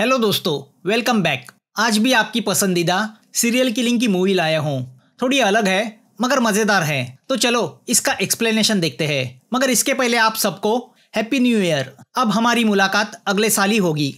hello दोस्तों welcome back आज भी आपकी पसंदीदा सीरियल किलिंग की मूवी लाया हूँ थोड़ी अलग है मगर मज़ेदार है तो चलो इसका एक्सप्लेनेशन देखते हैं मगर इसके पहले आप सबको हैप्पी न्यू ईयर अब हमारी मुलाकात अगले साल ही होगी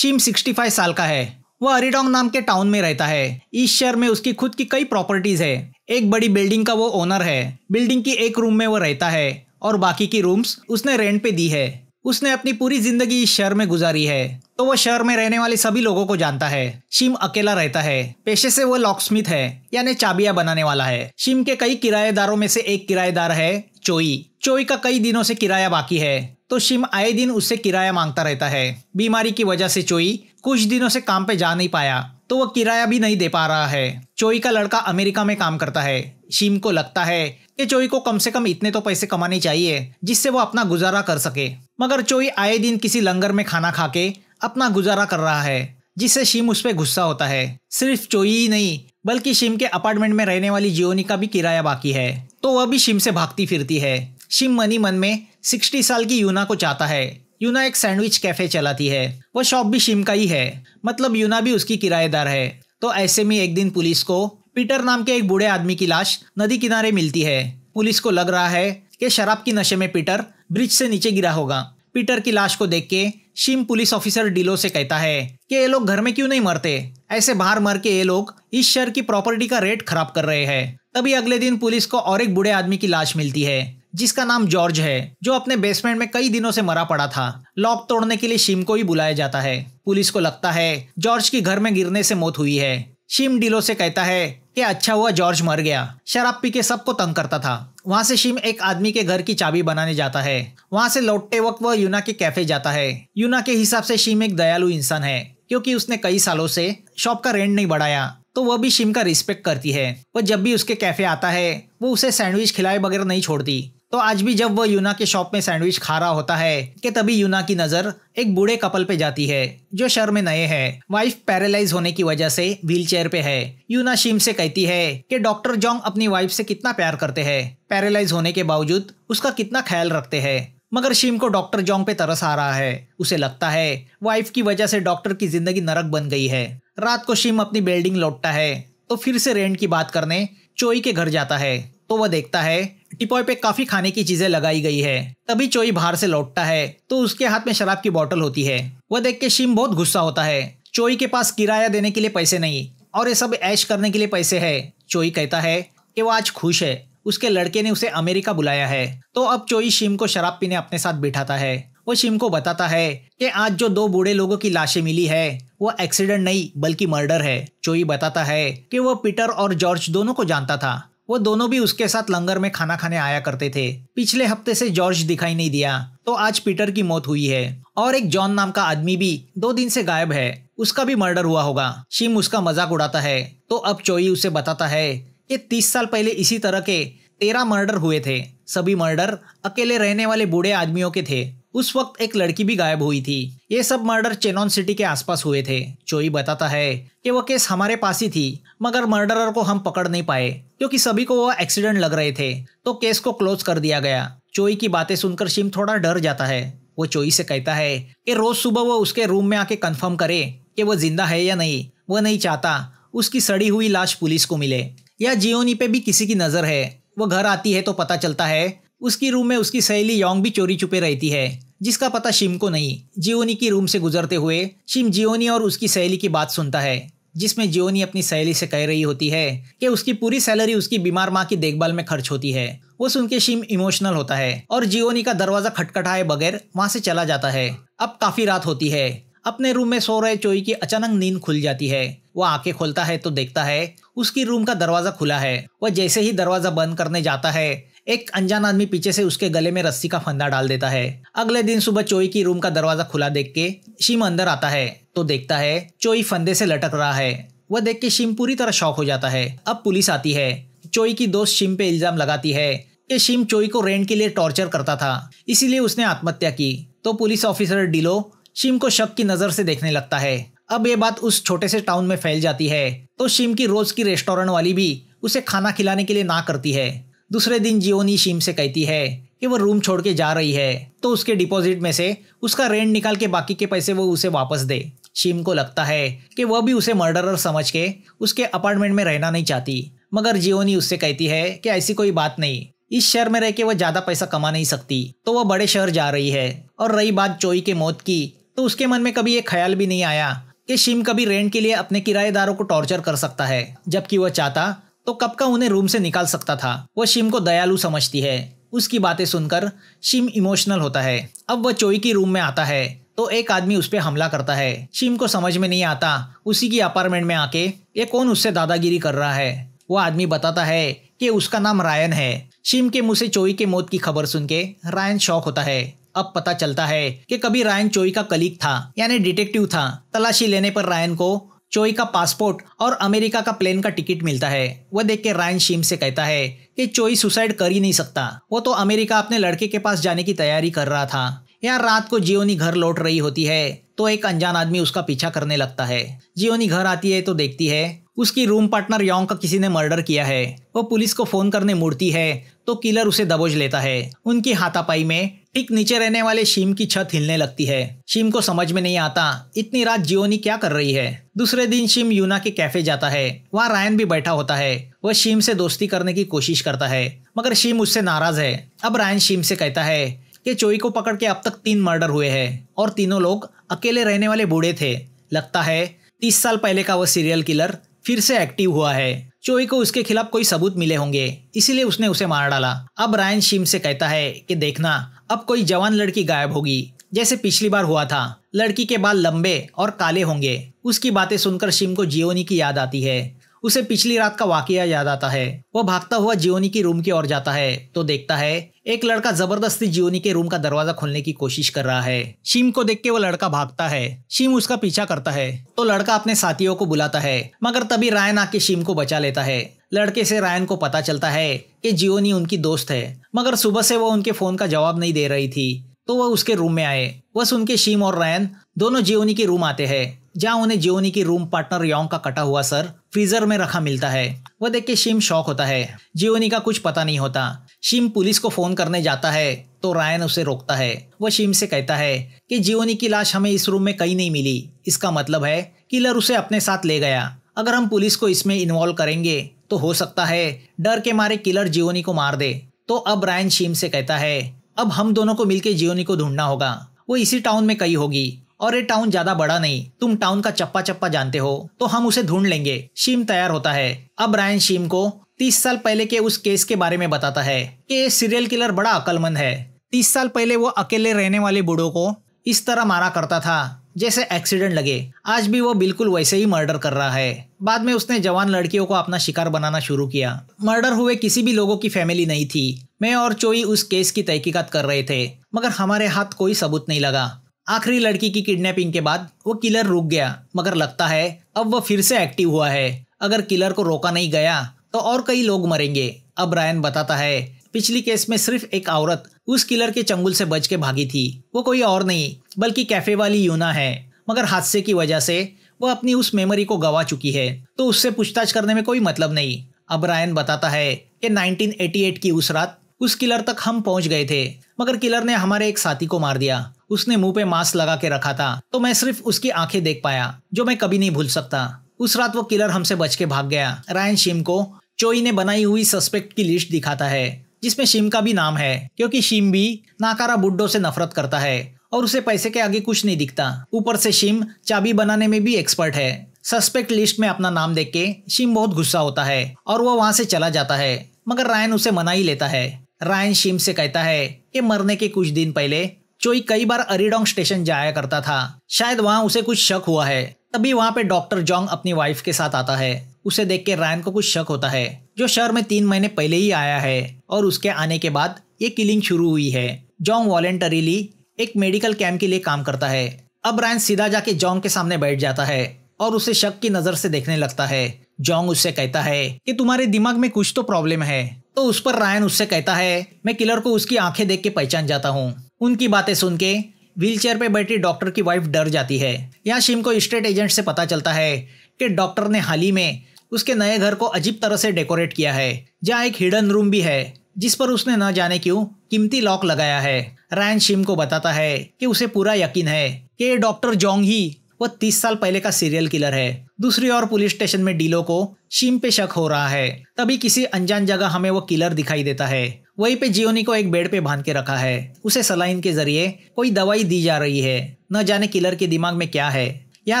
शिम 65 साल का है वह अरिडोंग नाम के टाउन में रहता है इस शहर में उसकी खुद की कई प्रॉपर्टीज है एक बड़ी बिल्डिंग का वो ओनर है बिल्डिंग की एक रूम में वो रहता है और बाकी की रूम्स उसने रेंट पे दी है उसने अपनी पूरी जिंदगी इस शहर में गुजारी है तो वह शहर में रहने वाले सभी लोगों को जानता है शिम अकेला रहता है पेशे से वह लॉकस्मिथ है यानी चाबियां बनाने वाला है शिम के कई किराएदारों में से एक किराएदार है चोई चोई का कई दिनों से किराया बाकी है तो शिम आए दिन उससे किराया मांगता रहता है बीमारी की वजह से चोई कुछ दिनों से काम पे जा नहीं पाया तो वह किराया भी नहीं दे पा रहा है चोई का लड़का अमेरिका में काम करता है शिम को लगता है कि चोई को कम से कम इतने तो पैसे कमाने चाहिए जिससे वो अपना गुजारा कर सके मगर चोई आए दिन किसी लंगर में खाना खा के अपना गुजारा कर रहा है जिससे शिम उस पर गुस्सा होता है सिर्फ चोई ही नहीं बल्कि शिम के अपार्टमेंट में रहने वाली जियोनी का भी किराया बाकी है तो वह भी शिम से भागती फिरती है शिम मनी मन में सिक्सटी साल की यूना को चाहता है यूना एक सैंडविच कैफे चलाती है वह शॉप भी शिम का ही है मतलब यूना भी उसकी किराएदार है तो ऐसे में एक दिन पुलिस को पीटर नाम के एक बूढ़े आदमी की लाश नदी किनारे मिलती है पुलिस को लग रहा है कि शराब की नशे में पीटर ब्रिज से नीचे गिरा होगा पीटर की लाश को देख के शिम पुलिस ऑफिसर डीलो से कहता है कि ये लोग घर में क्यों नहीं मरते ऐसे बाहर मर के ये लोग इस शहर की प्रॉपर्टी का रेट खराब कर रहे हैं तभी अगले दिन पुलिस को और एक बूढ़े आदमी की लाश मिलती है जिसका नाम जॉर्ज है जो अपने बेसमेंट में कई दिनों से मरा पड़ा था लॉक तोड़ने के लिए शिम को ही बुलाया जाता है पुलिस को लगता है जॉर्ज की घर में गिरने से मौत हुई है शिम डीलो से कहता है कि अच्छा हुआ जॉर्ज मर गया शराब पी के सबको तंग करता था वहाँ से शिम एक आदमी के घर की चाबी बनाने जाता है वहाँ से लौटते वक्त वह यूना के कैफे जाता है यूना के हिसाब से शिम एक दयालु इंसान है क्योंकि उसने कई सालों से शॉप का रेंट नहीं बढ़ाया तो वह भी शिम का रिस्पेक्ट करती है वह जब भी उसके कैफे आता है वो उसे सैंडविच खिलाए बगैर नहीं छोड़ती तो आज भी जब वह यूना के शॉप में सैंडविच खा रहा होता है कि तभी यूना की नजर एक बूढ़े कपल पे जाती है जो शहर में नए हैं वाइफ पैरालाइज होने की वजह से व्हीलचेयर पे है यूना शीम से कहती है कि डॉक्टर जोंग अपनी वाइफ से कितना प्यार करते हैं पैरालाइज होने के बावजूद उसका कितना ख्याल रखते हैं मगर शीम को डॉक्टर जोंग पे तरस आ रहा है उसे लगता है वाइफ की वजह से डॉक्टर की जिंदगी नरक बन गई है रात को शीम अपनी बिल्डिंग लौटता है तो फिर से रेंट की बात करने चोई के घर जाता है तो वह देखता है टिपॉय पे काफी खाने की चीजें लगाई गई है तभी चोई बाहर से लौटता है तो उसके हाथ में शराब की बोतल होती है वह देख के शिम बहुत गुस्सा होता है चोई के पास किराया देने के लिए पैसे नहीं और ये सब ऐश करने के लिए पैसे है चोई कहता है कि वह आज खुश है उसके लड़के ने उसे अमेरिका बुलाया है तो अब चोई शिम को शराब पीने अपने साथ बिठाता है वो शिम को बताता है कि आज जो दो बूढ़े लोगों की लाशें मिली है वो एक्सीडेंट नहीं बल्कि मर्डर है चोई बताता है कि वो पीटर और जॉर्ज दोनों को जानता था वो दोनों भी उसके साथ लंगर में खाना खाने आया करते थे पिछले हफ्ते से जॉर्ज दिखाई नहीं दिया तो आज पीटर की मौत हुई है और एक जॉन नाम का आदमी भी दो दिन से गायब है उसका भी मर्डर हुआ होगा शिम उसका मजाक उड़ाता है तो अब चोई उसे बताता है कि तीस साल पहले इसी तरह के तेरह मर्डर हुए थे सभी मर्डर अकेले रहने वाले बूढ़े आदमियों के थे उस वक्त एक लड़की भी गायब हुई थी ये सब मर्डर चेनॉन सिटी के आसपास हुए थे चोई बताता है कि वह केस हमारे पास ही थी मगर मर्डरर को हम पकड़ नहीं पाए क्योंकि सभी को वह एक्सीडेंट लग रहे थे तो केस को क्लोज कर दिया गया चोई की बातें सुनकर शिम थोड़ा डर जाता है वो चोई से कहता है कि रोज सुबह वो उसके रूम में आके कंफर्म करे कि वो जिंदा है या नहीं वो नहीं चाहता उसकी सड़ी हुई लाश पुलिस को मिले या जियोनी पे भी किसी की नज़र है वो घर आती है तो पता चलता है उसकी रूम में उसकी सहेली योंग भी चोरी छुपे रहती है जिसका पता शिम को नहीं जियोनी की रूम से गुजरते हुए शिम जियोनी और उसकी सहेली की बात सुनता है जिसमें जियोनी अपनी सहेली से कह रही होती है कि उसकी पूरी सैलरी उसकी बीमार माँ की देखभाल में खर्च होती है वो सुन के शिम इमोशनल होता है और जियोनी का दरवाजा खटखटाए बगैर वहाँ से चला जाता है अब काफी रात होती है अपने रूम में सो रहे चोई की अचानक नींद खुल जाती है वह आंखें खोलता है तो देखता है उसकी रूम का दरवाजा खुला है वह जैसे ही दरवाजा बंद करने जाता है एक अनजान आदमी पीछे से उसके गले में रस्सी का फंदा डाल देता है अगले दिन सुबह चोई की रूम का दरवाजा खुला देख के शिम अंदर आता है तो देखता है चोई फंदे से लटक रहा है वह देख के शिम पूरी तरह शौक हो जाता है अब पुलिस आती है चोई की दोस्त शिम पे इल्जाम लगाती है कि शिम चोई को रेंट के लिए टॉर्चर करता था इसीलिए उसने आत्महत्या की तो पुलिस ऑफिसर डिलो शिम को शक की नजर से देखने लगता है अब ये बात उस छोटे से टाउन में फैल जाती है तो शिम की रोज की रेस्टोरेंट वाली भी उसे खाना खिलाने के लिए ना करती है दूसरे दिन जियोनी शिम से कहती है कि वो रूम छोड़ के जा रही है तो उसके डिपॉजिट में से उसका रेंट निकाल के बाकी के पैसे वो उसे वापस दे शिम को लगता है कि वह भी उसे मर्डरर समझ के उसके अपार्टमेंट में रहना नहीं चाहती मगर जियोनी उससे कहती है कि ऐसी कोई बात नहीं इस शहर में रह के वह ज़्यादा पैसा कमा नहीं सकती तो वह बड़े शहर जा रही है और रही बात चोई के मौत की तो उसके मन में कभी ये ख्याल भी नहीं आया कि शिम कभी रेंट के लिए अपने किराएदारों को टॉर्चर कर सकता है जबकि वह चाहता तो कब का उन्हें रूम से निकाल सकता था वो शिम को दयालु समझती है उसकी बातें सुनकर शिम इमोशनल होता है अब वह चोई की रूम में आता है तो एक आदमी उस पर हमला करता है शिम को समझ में नहीं आता उसी की अपार्टमेंट में आके ये कौन उससे दादागिरी कर रहा है वो आदमी बताता है कि उसका नाम रायन है शिम के मुंह से चोई के मौत की खबर सुन के रायन शौक होता है अब पता चलता है कि कभी रायन चोई का कलीग था यानी डिटेक्टिव था तलाशी लेने पर रायन को चोई का पासपोर्ट और अमेरिका का प्लेन का टिकट मिलता है वह देख के रायन शिम से कहता है कि चोई सुसाइड कर ही नहीं सकता वो तो अमेरिका अपने लड़के के पास जाने की तैयारी कर रहा था यहाँ रात को जियोनी घर लौट रही होती है तो एक अनजान आदमी उसका पीछा करने लगता है जियोनी घर आती है तो देखती है उसकी रूम पार्टनर योंग का किसी ने मर्डर किया है वो पुलिस को फोन करने मुड़ती है तो किलर उसे दबोच लेता है उनकी हाथापाई में ठीक नीचे रहने वाले शिम की छत हिलने लगती है शिम को समझ में नहीं आता इतनी रात जियोनी क्या कर रही है दूसरे दिन शिम यूना के कैफे जाता है वहाँ रायन भी बैठा होता है वह शिम से दोस्ती करने की कोशिश करता है मगर शिम उससे नाराज है अब रायन शिम से कहता है कि चोई को पकड़ के अब तक तीन मर्डर हुए है और तीनों लोग अकेले रहने वाले बूढ़े थे लगता है तीस साल पहले का वह सीरियल किलर फिर से एक्टिव हुआ है चोई को उसके खिलाफ कोई सबूत मिले होंगे इसीलिए उसने उसे मार डाला अब रायन शिम से कहता है कि देखना अब कोई जवान लड़की गायब होगी जैसे पिछली बार हुआ था लड़की के बाल लंबे और काले होंगे उसकी बातें सुनकर शिम को जियोनी की याद आती है उसे पिछली रात का वाकया याद आता है वो भागता हुआ जियोनी की रूम की ओर जाता है तो देखता है एक लड़का जबरदस्ती जियोनी के रूम का दरवाजा खोलने की कोशिश कर रहा है शिम को देख के वो लड़का भागता है शिम उसका पीछा करता है तो लड़का अपने साथियों को बुलाता है मगर तभी रायन आके शिम को बचा लेता है लड़के से रायन को पता चलता है कि जियोनी उनकी दोस्त है मगर सुबह से वो उनके फोन का जवाब नहीं दे रही थी तो वह उसके रूम में आए बस उनके शिम शीम और रायन दोनों जियोनी के रूम आते हैं जहाँ उन्हें जियोनी की रूम पार्टनर योंग का कटा हुआ सर फ्रीजर में रखा मिलता है वह देख के शिम शौक होता है जियोनी का कुछ पता नहीं होता शिम पुलिस को फोन करने जाता है तो रायन उसे रोकता है वह शिम से कहता है कि जियोनी की लाश हमें इस रूम में कहीं नहीं मिली इसका मतलब है किलर उसे अपने साथ ले गया अगर हम पुलिस को इसमें इन्वॉल्व करेंगे तो हो सकता है डर के मारे किलर जियोनी को मार दे तो अब रायन शीम से कहता है अब हम दोनों को मिलकर जियोनी को ढूंढना होगा वो इसी टाउन में कई होगी और ये टाउन ज्यादा बड़ा नहीं तुम टाउन का चप्पा चप्पा जानते हो तो हम उसे ढूंढ लेंगे शीम तैयार होता है अब रायन शीम को तीस साल पहले के उस केस के बारे में बताता है कि ये सीरियल किलर बड़ा अकलमंद है तीस साल पहले वो अकेले रहने वाले बूढ़ो को इस तरह मारा करता था जैसे एक्सीडेंट लगे आज भी वो बिल्कुल वैसे ही मर्डर कर रहा है बाद में उसने जवान लड़कियों को अपना शिकार बनाना शुरू किया मर्डर हुए किसी भी लोगों की फैमिली नहीं थी मैं और चोई उस केस की तहकीकत कर रहे थे मगर हमारे हाथ कोई सबूत नहीं लगा आखिरी लड़की की किडनैपिंग के बाद वो किलर रुक गया मगर लगता है अब वो फिर से एक्टिव हुआ है अगर किलर को रोका नहीं गया तो और कई लोग मरेंगे अब रायन बताता है पिछली केस में सिर्फ एक औरत उस किलर के चंगुल से बच के भागी थी वो कोई और नहीं बल्कि कैफे वाली यूना है मगर हादसे की वजह से वह अपनी उस मेमोरी को गवा चुकी है तो उससे पूछताछ करने में कोई मतलब नहीं अब रायन बताता है कि 1988 की उस रात उस किलर तक हम पहुंच गए थे मगर किलर ने हमारे एक साथी को मार दिया उसने मुंह पे मास्क लगा के रखा था तो मैं सिर्फ उसकी आंखें देख पाया जो मैं कभी नहीं भूल सकता उस रात वो किलर हमसे बच के भाग गया रायन शिम को चोई ने बनाई हुई सस्पेक्ट की लिस्ट दिखाता है जिसमें शिम का भी नाम है क्योंकि शिम भी नाकारा बुड्ढो से नफरत करता है और उसे पैसे के आगे कुछ नहीं दिखता ऊपर से शिम चाबी बनाने में भी एक्सपर्ट है सस्पेक्ट लिस्ट में अपना नाम देख के शिम बहुत गुस्सा होता है और वह वहाँ से चला जाता है मगर रायन उसे मना ही लेता है रायन शिम से कहता है कि मरने के कुछ दिन पहले चोई कई बार अरीडोंग स्टेशन जाया करता था शायद वहाँ उसे कुछ शक हुआ है तभी वहाँ पे डॉक्टर जोंग अपनी वाइफ के साथ आता है उसे देख के रायन को कुछ शक होता है जो शहर में तीन महीने पहले ही आया है और उसके आने के बाद ये किलिंग शुरू हुई है जॉन्ग वॉलेंटरीली एक मेडिकल कैंप के लिए काम करता है अब रायन सीधा जाके जोंग के सामने बैठ जाता है और उसे शक की नजर से देखने लगता है जोंग उससे कहता है कि तुम्हारे दिमाग में कुछ तो प्रॉब्लम है तो उस पर रायन उससे कहता है मैं किलर को उसकी आंखें देख के पहचान जाता हूँ उनकी बातें सुन के व्हीलचेयर पे बैठी डॉक्टर की वाइफ डर जाती है यहाँ शिम को स्टेट एजेंट से पता चलता है कि डॉक्टर ने हाल ही में उसके नए घर को अजीब तरह से डेकोरेट किया है जहाँ एक हिडन रूम भी है जिस पर उसने न जाने क्यों कीमती लॉक लगाया है रायन शिम को बताता है कि उसे पूरा यकीन है कि ये डॉक्टर जोंग ही वह तीस साल पहले का सीरियल किलर है दूसरी ओर पुलिस स्टेशन में डीलो को शिम पे शक हो रहा है तभी किसी अनजान जगह हमें वो किलर दिखाई देता है वहीं पे जियोनी को एक बेड पे बांध के रखा है उसे सलाइन के जरिए कोई दवाई दी जा रही है न जाने किलर के दिमाग में क्या है या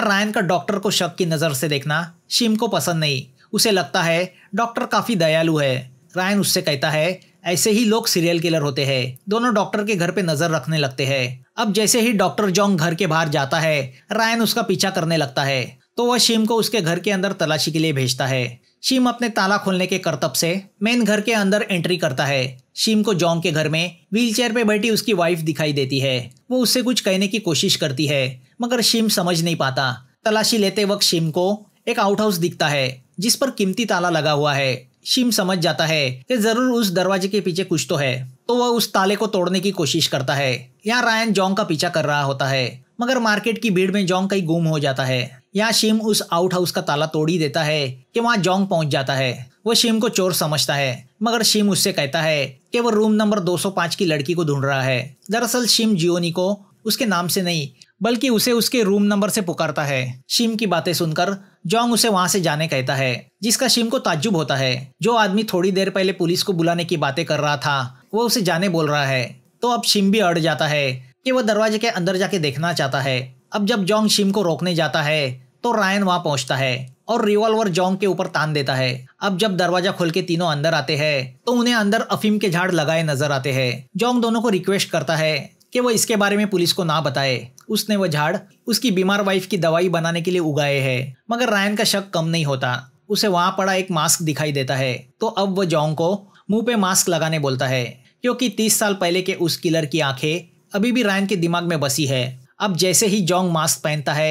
रायन का डॉक्टर को शक की नज़र से देखना शिम को पसंद नहीं उसे लगता है डॉक्टर काफ़ी दयालु है रायन उससे कहता है ऐसे ही लोग सीरियल किलर होते हैं दोनों डॉक्टर के घर पे नजर रखने लगते हैं अब जैसे ही डॉक्टर जोंग घर के बाहर जाता है रायन उसका पीछा करने लगता है तो वह शिम को उसके घर के अंदर तलाशी के लिए भेजता है शिम अपने ताला खोलने के करतब से मेन घर के अंदर एंट्री करता है शिम को जोंग के घर में व्हील पे बैठी उसकी वाइफ दिखाई देती है वो उससे कुछ कहने की कोशिश करती है मगर शिम समझ नहीं पाता तलाशी लेते वक्त शिम को एक आउटहाउस दिखता है जिस पर कीमती ताला लगा हुआ है शिम समझ जाता है कि जरूर उस दरवाजे के पीछे कुछ तो है तो वह उस ताले को तोड़ने की कोशिश करता है यहाँ रायन जोंग का पीछा कर रहा होता है मगर मार्केट की भीड़ में जोंग कहीं गुम हो जाता है यहाँ शिम उस आउट हाउस का ताला तोड़ ही देता है कि वहाँ जोंग पहुंच जाता है वह शिम को चोर समझता है मगर शिम उससे कहता है कि वह रूम नंबर 205 की लड़की को ढूंढ रहा है दरअसल शिम जियोनी को उसके नाम से नहीं बल्कि उसे उसके रूम नंबर से पुकारता है शिम की बातें सुनकर जोंग उसे वहां से जाने कहता है जिसका शिम को ताज्जुब होता है जो आदमी थोड़ी देर पहले पुलिस को बुलाने की बातें कर रहा था वो उसे जाने बोल रहा है तो अब शिम भी अड़ जाता है कि वह दरवाजे के अंदर जाके देखना चाहता है अब जब जोंग शिम को रोकने जाता है तो रायन वहां पहुंचता है और रिवॉल्वर जोंग के ऊपर तान देता है अब जब दरवाजा खोल के तीनों अंदर आते हैं तो उन्हें अंदर अफीम के झाड़ लगाए नजर आते हैं जोंग दोनों को रिक्वेस्ट करता है कि वह इसके बारे में पुलिस को ना बताए उसने वह झाड़ उसकी बीमार वाइफ की दवाई बनाने के लिए उगाए है मगर रायन का शक कम नहीं होता उसे वहां पड़ा एक मास्क दिखाई देता है तो अब वह जोंग को मुंह पे मास्क लगाने बोलता है क्योंकि तीस साल पहले के उस किलर की आंखें अभी भी रायन के दिमाग में बसी है अब जैसे ही जोंग मास्क पहनता है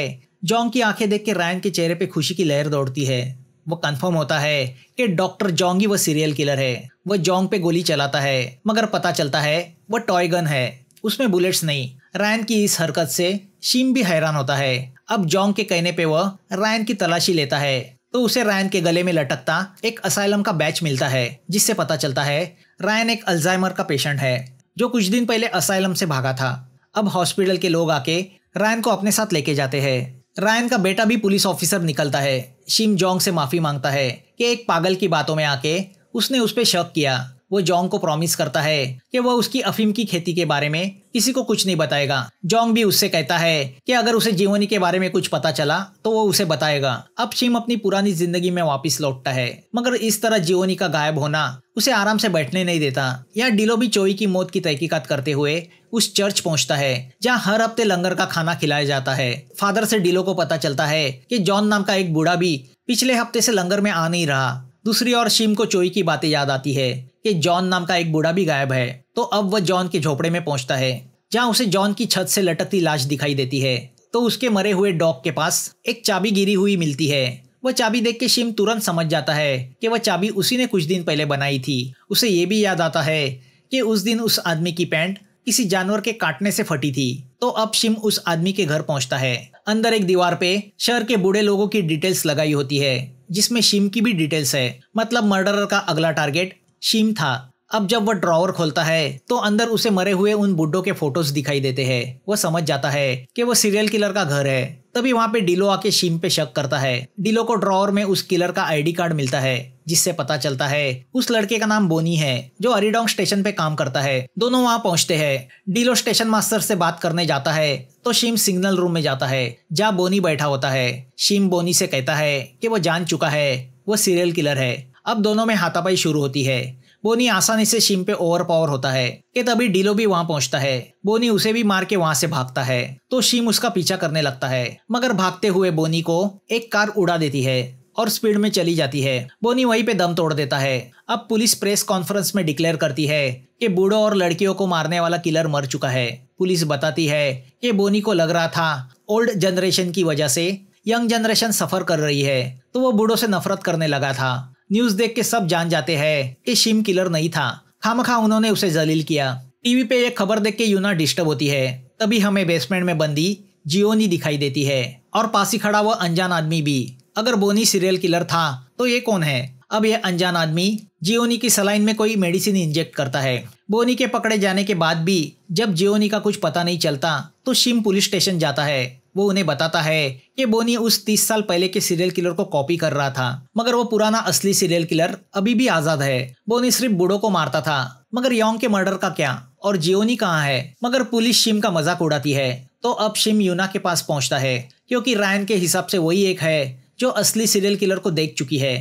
जोंग की आंखें देख के रायन के चेहरे पे खुशी की लहर दौड़ती है वो कंफर्म होता है कि डॉक्टर जोंग ही वो सीरियल किलर है वह जोंग पे गोली चलाता है मगर पता चलता है वह टॉय गन है उसमें बुलेट्स नहीं रायन की इस हरकत से शिम भी हैरान होता है अब जोंग के कहने पे वह रायन की तलाशी लेता है तो उसे रायन के गले में लटकता एक असाइलम का बैच मिलता है जिससे पता चलता है रायन एक अल्जाइमर का पेशेंट है जो कुछ दिन पहले असाइलम से भागा था अब हॉस्पिटल के लोग आके रायन को अपने साथ लेके जाते हैं रायन का बेटा भी पुलिस ऑफिसर निकलता है शिम जोंग से माफी मांगता है कि एक पागल की बातों में आके उसने उस पर शक किया वो जोंग को प्रॉमिस करता है कि वह उसकी अफीम की खेती के बारे में किसी को कुछ नहीं बताएगा जोंग भी उससे कहता है कि अगर उसे जीवनी के बारे में कुछ पता चला तो वो उसे बताएगा अब शिम अपनी पुरानी जिंदगी में वापस लौटता है मगर इस तरह जीवनी का गायब होना उसे आराम से बैठने नहीं देता यह डिलो भी चोई की मौत की तहकीकत करते हुए उस चर्च पहुंचता है जहां हर हफ्ते लंगर का खाना खिलाया जाता है फादर से डिलो को पता चलता है कि जॉन नाम का एक बूढ़ा भी पिछले हफ्ते से लंगर में आ नहीं रहा दूसरी ओर शिम को चोई की बातें याद आती है कि जॉन नाम का एक बूढ़ा भी गायब है तो अब वह जॉन के झोपड़े में पहुंचता है जहां उसे जॉन की छत से लटकती लाश दिखाई देती है तो उसके मरे हुए डॉग के पास एक चाबी गिरी हुई मिलती है वह चाबी देख के शिम तुरंत समझ जाता है कि वह चाबी उसी ने कुछ दिन पहले बनाई थी उसे ये भी याद आता है कि उस दिन उस आदमी की पैंट किसी जानवर के काटने से फटी थी तो अब शिम उस आदमी के घर पहुंचता है अंदर एक दीवार पे शहर के बूढ़े लोगों की डिटेल्स लगाई होती है जिसमें शिम की भी डिटेल्स है मतलब मर्डरर का अगला टारगेट शिम था अब जब वह ड्रॉवर खोलता है तो अंदर उसे मरे हुए उन बुड्ढों के फोटोज दिखाई देते हैं वह समझ जाता है कि वो सीरियल किलर का घर है तभी वहाँ पे डिलो आके शिम पे शक करता है डिलो को ड्रॉवर में उस किलर का आईडी कार्ड मिलता है जिससे पता चलता है उस लड़के का नाम बोनी है जो अरिडोंग स्टेशन पे काम करता है दोनों वहाँ पहुंचते हैं डिलो स्टेशन मास्टर से बात करने जाता है तो शिम सिग्नल रूम में जाता है जहाँ बोनी बैठा होता है शिम बोनी से कहता है कि वो जान चुका है वो सीरियल किलर है अब दोनों में हाथापाई शुरू होती है बोनी आसानी से शिम पे ओवर पावर होता है कि तभी डीलो भी वहां पहुंचता है बोनी उसे भी मार के वहां से भागता है तो शिम उसका पीछा करने लगता है मगर भागते हुए बोनी को एक कार उड़ा देती है और स्पीड में चली जाती है बोनी वहीं पे दम तोड़ देता है अब पुलिस प्रेस कॉन्फ्रेंस में डिक्लेयर करती है कि बूढ़ो और लड़कियों को मारने वाला किलर मर चुका है पुलिस बताती है कि बोनी को लग रहा था ओल्ड जनरेशन की वजह से यंग जनरेशन सफर कर रही है तो वो बूढ़ों से नफरत करने लगा था न्यूज देख के सब जान जाते हैं ये शिम किलर नहीं था खामखा उन्होंने उसे जलील किया टीवी पे एक खबर देख के यूना डिस्टर्ब होती है तभी हमें बेसमेंट में बंदी जियोनी दिखाई देती है और पासी खड़ा वह अनजान आदमी भी अगर बोनी सीरियल किलर था तो ये कौन है अब यह अनजान आदमी जियोनी की सलाइन में कोई मेडिसिन इंजेक्ट करता है बोनी के पकड़े जाने के बाद भी जब जियोनी का कुछ पता नहीं चलता तो शिम पुलिस स्टेशन जाता है वो उन्हें बताता है कि बोनी उस 30 साल पहले के सीरियल किलर को कॉपी कर रहा था मगर वो पुराना असली सीरियल किलर अभी भी आजाद है बोनी सिर्फ बूढ़ो को मारता था मगर योंग के मर्डर का क्या और जियोनी कहाँ है मगर पुलिस शिम का मजाक उड़ाती है तो अब शिम यूना के पास पहुंचता है क्योंकि रायन के हिसाब से वही एक है जो असली सीरियल किलर को देख चुकी है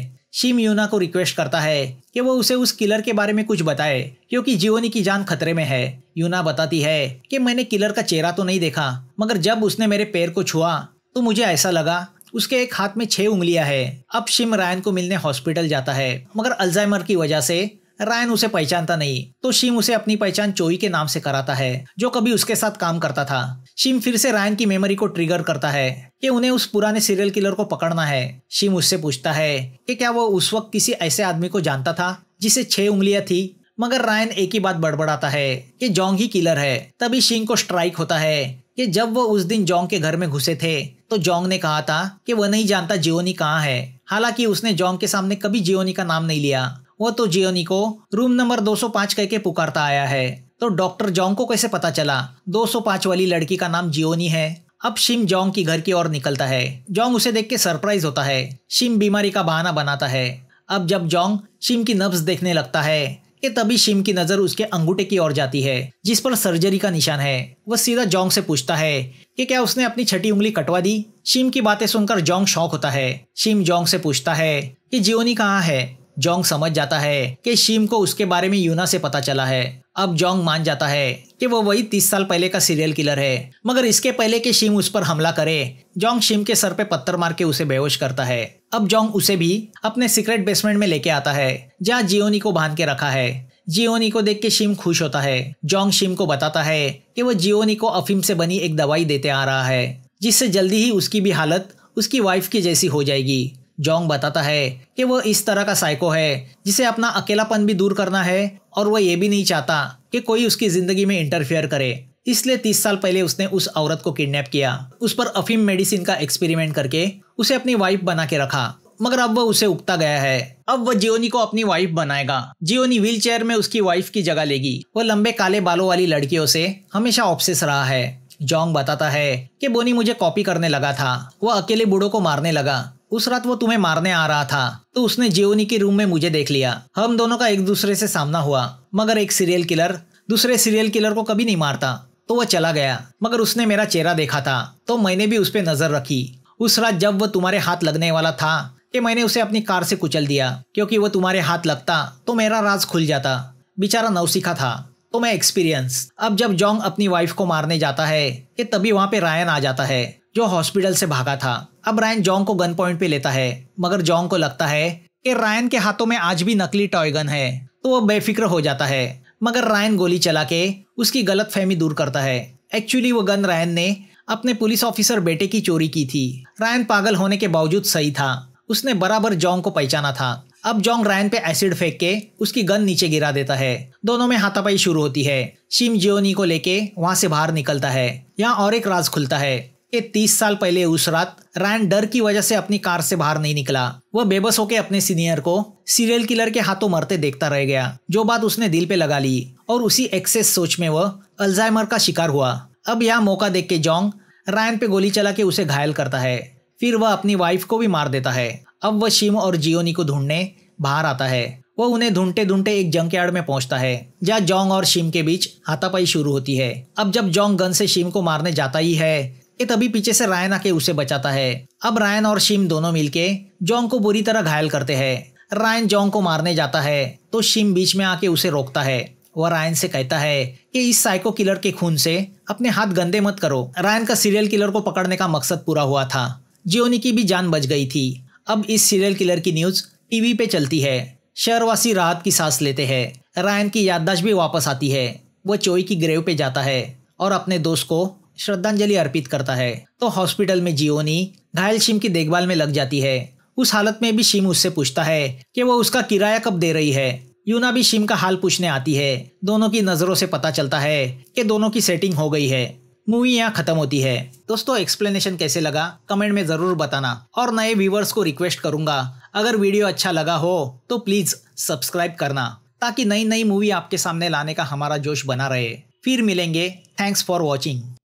यूना को रिक्वेस्ट करता है कि वो उसे उस किलर के बारे में कुछ बताए क्योंकि जियोनी की जान खतरे में है यूना बताती है कि मैंने किलर का चेहरा तो नहीं देखा मगर जब उसने मेरे पैर को छुआ तो मुझे ऐसा लगा उसके एक हाथ में छह उंगलियां है अब शिम रायन को मिलने हॉस्पिटल जाता है मगर अल्जाइमर की वजह से रायन उसे पहचानता नहीं तो शिम उसे अपनी पहचान चोई के नाम से कराता है जो कभी उसके साथ काम करता था शिम फिर से रायन की मेमोरी को ट्रिगर करता है कि उन्हें उस पुराने सीरियल किलर को पकड़ना है शिम उससे पूछता है कि क्या वो उस वक्त किसी ऐसे आदमी को जानता था जिसे छह उंगलियां थी मगर रायन एक ही बात बड़बड़ाता है कि जोंग ही किलर है तभी शिंग को स्ट्राइक होता है कि जब वो उस दिन जोंग के घर में घुसे थे तो जोंग ने कहा था कि वह नहीं जानता जियोनी कहाँ है हालांकि उसने जोंग के सामने कभी जियोनी का नाम नहीं लिया वो तो जियोनी को रूम नंबर 205 कह के पुकारता आया है तो डॉक्टर जोंग को कैसे पता चला 205 वाली लड़की का नाम जियोनी है अब शिम जोंग की घर की ओर निकलता है जोंग उसे देख के सरप्राइज होता है शिम बीमारी का बहाना बनाता है अब जब जोंग शिम की नब्स देखने लगता है ये तभी शिम की नजर उसके अंगूठे की ओर जाती है जिस पर सर्जरी का निशान है वह सीधा जोंग से पूछता है कि क्या उसने अपनी छठी उंगली कटवा दी शिम की बातें सुनकर जोंग शौक होता है शिम जोंग से पूछता है कि जियोनी कहाँ है जोंग समझ जाता है कि शिम को उसके बारे में यूना से पता चला है अब जोंग मान जाता है कि वो वही तीस साल पहले का सीरियल किलर है मगर इसके पहले कि शिम उस पर हमला करे जोंग शिम के सर पे पत्थर मार के उसे बेहोश करता है अब जोंग उसे भी अपने सीक्रेट बेसमेंट में लेके आता है जहाँ जियोनी को बांध के रखा है जियोनी को देख के शिम खुश होता है जोंग शिम को बताता है कि वो जियोनी को अफीम से बनी एक दवाई देते आ रहा है जिससे जल्दी ही उसकी भी हालत उसकी वाइफ की जैसी हो जाएगी जोंग बताता है कि वह इस तरह का साइको है जिसे अपना अकेलापन भी दूर करना है और वह यह भी नहीं चाहता कि कोई उसकी ज़िंदगी में इंटरफेयर करे इसलिए तीस साल पहले उसने उस औरत को किडनैप किया उस पर अफीम मेडिसिन का एक्सपेरिमेंट करके उसे अपनी वाइफ बना के रखा मगर अब वह उसे उगता गया है अब वह जियोनी को अपनी वाइफ बनाएगा जियोनी चेयर में उसकी वाइफ की जगह लेगी वह लंबे काले बालों वाली लड़कियों से हमेशा ऑप्सेस रहा है जोंग बताता है कि बोनी मुझे कॉपी करने लगा था वह अकेले बूढ़ों को मारने लगा उस रात वो तुम्हें मारने आ रहा था तो उसने जियोनी के रूम में मुझे देख लिया हम दोनों का एक दूसरे से सामना हुआ मगर एक सीरियल किलर दूसरे सीरियल किलर को कभी नहीं मारता तो वह चला गया मगर उसने मेरा चेहरा देखा था तो मैंने भी उस पर नजर रखी उस रात जब वह तुम्हारे हाथ लगने वाला था कि मैंने उसे अपनी कार से कुचल दिया क्योंकि वह तुम्हारे हाथ लगता तो मेरा राज खुल जाता बेचारा नौसिखा था तो मैं एक्सपीरियंस अब जब जोंग अपनी वाइफ को मारने जाता है कि तभी वहां पे रायन आ जाता है जो हॉस्पिटल से भागा था अब रायन जोंग को गन पॉइंट पे लेता है मगर जोंग को लगता है कि रायन के हाथों में आज भी नकली टॉय गन है तो वह बेफिक्र हो जाता है मगर रायन गोली चला के उसकी गलत फहमी दूर करता है एक्चुअली वो गन रायन ने अपने पुलिस ऑफिसर बेटे की चोरी की थी रायन पागल होने के बावजूद सही था उसने बराबर जोंग को पहचाना था अब जोंग रायन पे एसिड फेंक के उसकी गन नीचे गिरा देता है दोनों में हाथापाई शुरू होती है शिम जियोनी को लेके वहाँ से बाहर निकलता है यहाँ और एक राज खुलता है के तीस साल पहले उस रात रैन डर की वजह से अपनी कार से बाहर नहीं निकला वह बेबस होकर अपने सीनियर को सीरियल किलर के हाथों मरते देखता रह गया जो बात उसने दिल पे लगा ली और उसी एक्सेस सोच में वह अल्जाइमर का शिकार हुआ अब यह मौका देख के जोंग रैन पे गोली चला के उसे घायल करता है फिर वह अपनी वाइफ को भी मार देता है अब वह शिम और जियोनी को ढूंढने बाहर आता है वह उन्हें ढूंढते ढूंढते एक जंक यार्ड में पहुंचता है जहाँ जोंग और शिम के बीच हाथापाई शुरू होती है अब जब जोंग गन से शिम को मारने जाता ही है ये तभी पीछे से रायन आके उसे बचाता है अब रायन और शिम दोनों मिलके जोंग को बुरी तरह घायल करते हैं रायन जोंग को मारने जाता है तो शिम बीच में आके उसे रोकता है वह रायन से कहता है कि इस साइको किलर के खून से अपने हाथ गंदे मत करो रायन का सीरियल किलर को पकड़ने का मकसद पूरा हुआ था जियोनी की भी जान बच गई थी अब इस सीरियल किलर की न्यूज टीवी पे चलती है शहरवासी राहत की सांस लेते हैं रायन की याददाश्त भी वापस आती है वह चोई की ग्रेव पे जाता है और अपने दोस्त को श्रद्धांजलि अर्पित करता है तो हॉस्पिटल में जियोनी घायल शिम की देखभाल में लग जाती है उस हालत में भी शिम उससे पूछता है कि वो उसका किराया कब दे रही है यूना भी शिम का हाल पूछने आती है दोनों की नज़रों से पता चलता है कि दोनों की सेटिंग हो गई है मूवी यहाँ खत्म होती है दोस्तों एक्सप्लेनेशन कैसे लगा कमेंट में ज़रूर बताना और नए व्यूवर्स को रिक्वेस्ट करूंगा अगर वीडियो अच्छा लगा हो तो प्लीज़ सब्सक्राइब करना ताकि नई नई मूवी आपके सामने लाने का हमारा जोश बना रहे फिर मिलेंगे थैंक्स फॉर वॉचिंग